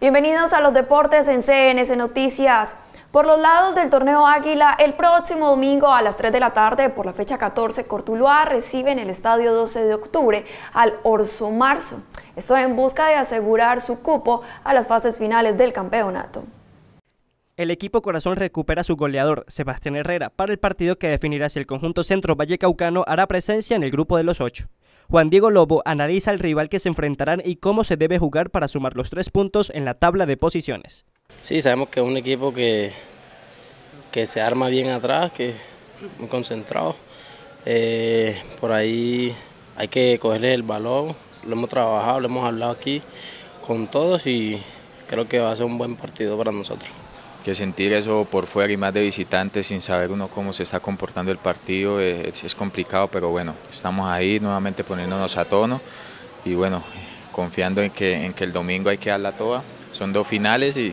Bienvenidos a los deportes en CNC Noticias. Por los lados del torneo Águila, el próximo domingo a las 3 de la tarde, por la fecha 14, Cortuluá recibe en el estadio 12 de octubre al Orso Marzo. Esto en busca de asegurar su cupo a las fases finales del campeonato. El equipo Corazón recupera a su goleador, Sebastián Herrera, para el partido que definirá si el conjunto centro valle caucano hará presencia en el grupo de los ocho. Juan Diego Lobo analiza el rival que se enfrentarán y cómo se debe jugar para sumar los tres puntos en la tabla de posiciones. Sí, sabemos que es un equipo que, que se arma bien atrás, que muy concentrado. Eh, por ahí hay que cogerle el balón, lo hemos trabajado, lo hemos hablado aquí con todos y creo que va a ser un buen partido para nosotros que sentir eso por fuera y más de visitantes sin saber uno cómo se está comportando el partido eh, es, complicado, pero bueno, estamos ahí nuevamente poniéndonos a tono y bueno, confiando en que, en que el domingo hay que dar la toa. Son dos finales y,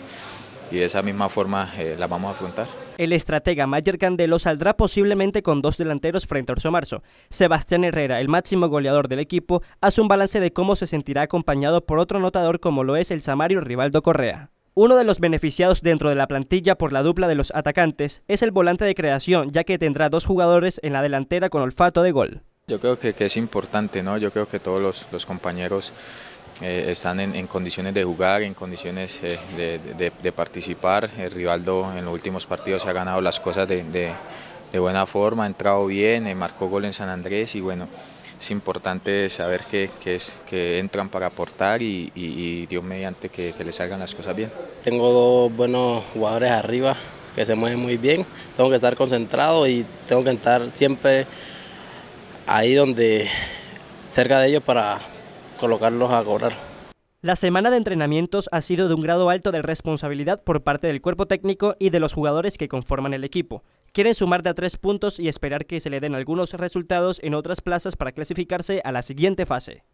de esa misma forma eh, la vamos a afrontar. El estratega Mayer Candelo saldrá posiblemente con dos delanteros frente a Orso Marzo. Sebastián Herrera, el máximo goleador del equipo, hace un balance de cómo se sentirá acompañado por otro anotador como lo es el Samario Rivaldo Correa. Uno de los beneficiados dentro de la plantilla por la dupla de los atacantes es el volante de creación, ya que tendrá dos jugadores en la delantera con olfato de gol. Yo creo que, es importante, ¿no? Yo creo que todos los, compañeros eh, están en, condiciones de jugar, en condiciones eh, de, participar. El Rivaldo en los últimos partidos ha ganado las cosas de, buena forma, ha entrado bien, eh, marcó gol en San Andrés y bueno, es importante saber que, es, que entran para aportar y, y, Dios mediante que, que les salgan las cosas bien. Tengo dos buenos jugadores arriba que se mueven muy bien, tengo que estar concentrado y tengo que estar siempre ahí donde cerca de ellos para colocarlos a cobrar. La semana de entrenamientos ha sido de un grado alto de responsabilidad por parte del cuerpo técnico y de los jugadores que conforman el equipo. Quieren sumar de a tres puntos y esperar que se le den algunos resultados en otras plazas para clasificarse a la siguiente fase.